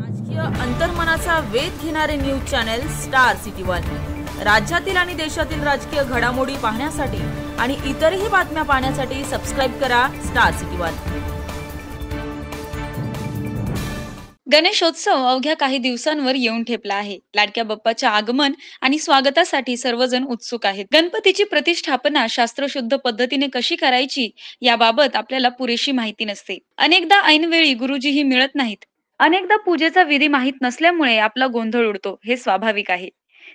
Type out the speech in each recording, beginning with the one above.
राजकीय अंतर्मनाचा वेध घेणारे news channel Star City One राज्यातील आणि देशातील राजकीय घडामोडी पाहण्यासाठी आणि इतरही बातम्या पाहण्यासाठी सबस्क्राईब करा स्टार सिटी वन गणेशोत्सव अवघ्या काही दिवसांवर येऊन ठेपला आहे लाडक्या बाप्पाच्या आगमन आणि स्वागतासाठी सर्वजण उत्सुक आहेत गणपतीची प्रतिष्ठापना शास्त्रशुद्ध पद्धतीने कशी करायची याबाबत आपल्याला पुरेशी माहिती नसते अनेकदा ऐनवेळी गुरुजीही मिळत नाहीत अनेकदा पूजेचा विधी माहीत नसल्यामुळे आपला गोंधळ उडतो हे स्वाभाविक आहे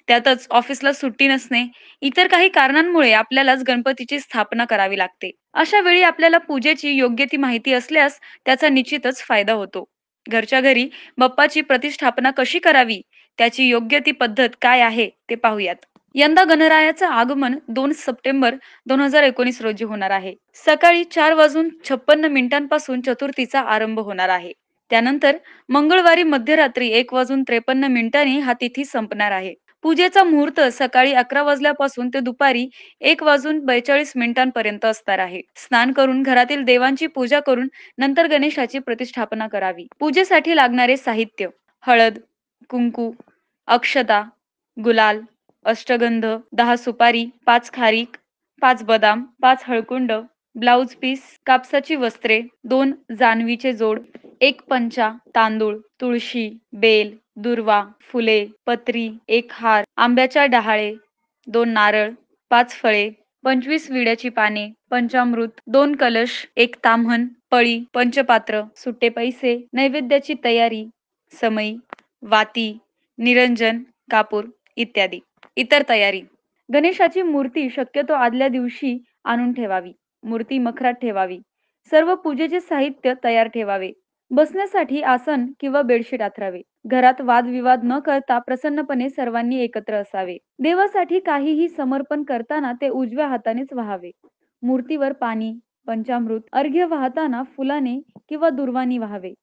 त्यातच ऑफिसला सुट्टी नसणे इतर काही कारणांमुळे आपल्यालाच गणपतीची स्थापना करावी लागते अशा वेळी आपल्याला पूजेची योग्य ती माहिती असल्यास त्याचा निश्चितच फायदा होतो घरच्या घरी बाप्पाची प्रतिष्ठापना कशी करावी त्याची योग्य ती पद्धत काय आहे ते पाहूयात यंदा गणरायाचं आगमन दोन सप्टेंबर दोन हजार एकोणीस रोजी होणार आहे सकाळी चार वाजून छप्पन्न मिनिटांपासून चतुर्थीचा आरंभ होणार आहे त्यानंतर मंगळवारी मध्यरात्री एक वाजून त्रेपन्न मिनिटांनी हा तिथी संपणार आहे पूजेचा मुहूर्त सकाळी अकरा वाजल्यापासून ते दुपारी एक वाजून बेचाळीस मिनिटांपर्यंत असणार आहे स्नान करून घरातील देवांची पूजा करून नंतर गणेशाची प्रतिष्ठापना करावी पूजेसाठी लागणारे साहित्य हळद कुंकू अक्षता गुलाल अष्टगंध दहा सुपारी पाच खारीक पाच बदाम पाच हळकुंड ब्लाउज पीस कापसाची वस्त्रे दोन जानवीचे जोड एक पंचा तांदूळ तुळशी बेल दुर्वा फुले पत्री एक हार आंब्याच्या डहाळे दोन नारळ पाच फळे पंचवीस विड्याची पाने पंचामृत दोन कलश एक ताम्हण पळी पंचपात्र सुट्टे पैसे नैवेद्याची तयारी समई वाती निरंजन कापूर इत्यादी इतर तयारी गणेशाची मूर्ती शक्यतो आदल्या दिवशी आणून ठेवावी मूर्ती मखरात ठेवावी सर्व पूजेचे साहित्य तयार ठेवावे बसण्यासाठी आसन किंवा बेडशीट आथरावे घरात वादविवाद न करता प्रसन्नपणे सर्वांनी एकत्र असावे देवासाठी काहीही समर्पण करताना ते उजव्या हातानेच व्हावे मूर्तीवर पाणी पंचामृत अर्घ्य वाहताना फुलाने किंवा दुर्वानी व्हावे